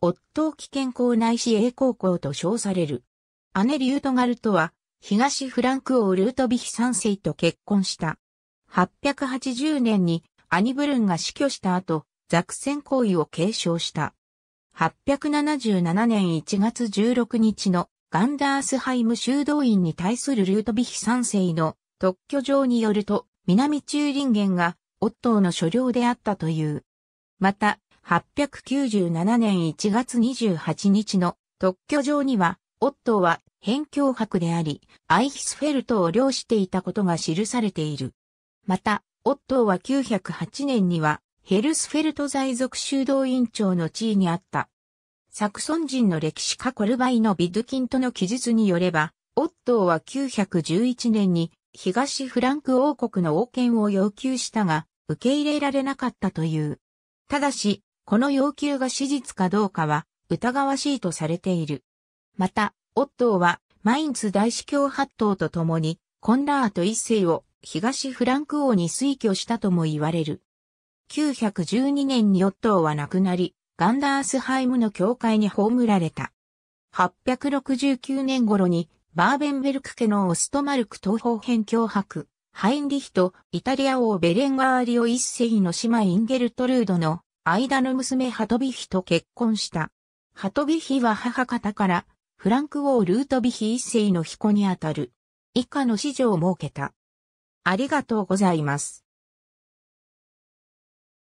オットー危険校内市営高校と称される。姉リュートガルトは、東フランク王ルートビヒ三世と結婚した。880年にアニブルンが死去した後、ザクセン行為を継承した。877年1月16日のガンダースハイム修道院に対するルートビヒ三世の特許状によると、南中林元がオットーの所領であったという。また、1897年1月28日の特許上には、オットーは辺境博であり、アイヒスフェルトを領していたことが記されている。また、オットーは908年には、ヘルスフェルト在属修道院長の地位にあった。サクソン人の歴史家コルバイのビッドキントの記述によれば、オットーは911年に東フランク王国の王権を要求したが、受け入れられなかったという。ただし、この要求が史実かどうかは疑わしいとされている。また、オットーはマインツ大司教八頭と共にコンラート一世を東フランク王に推挙したとも言われる。912年にオットーは亡くなり、ガンダースハイムの教会に葬られた。869年頃にバーベンベルク家のオストマルク東方編脅迫、ハインリヒとイタリア王ベレンガーリオ一世の姉妹インゲルトルードの間の娘ハトビヒと結婚した。ハトビヒは母方から、フランク王ルートビヒ一世の彦にあたる。以下の子女を設けた。ありがとうございます。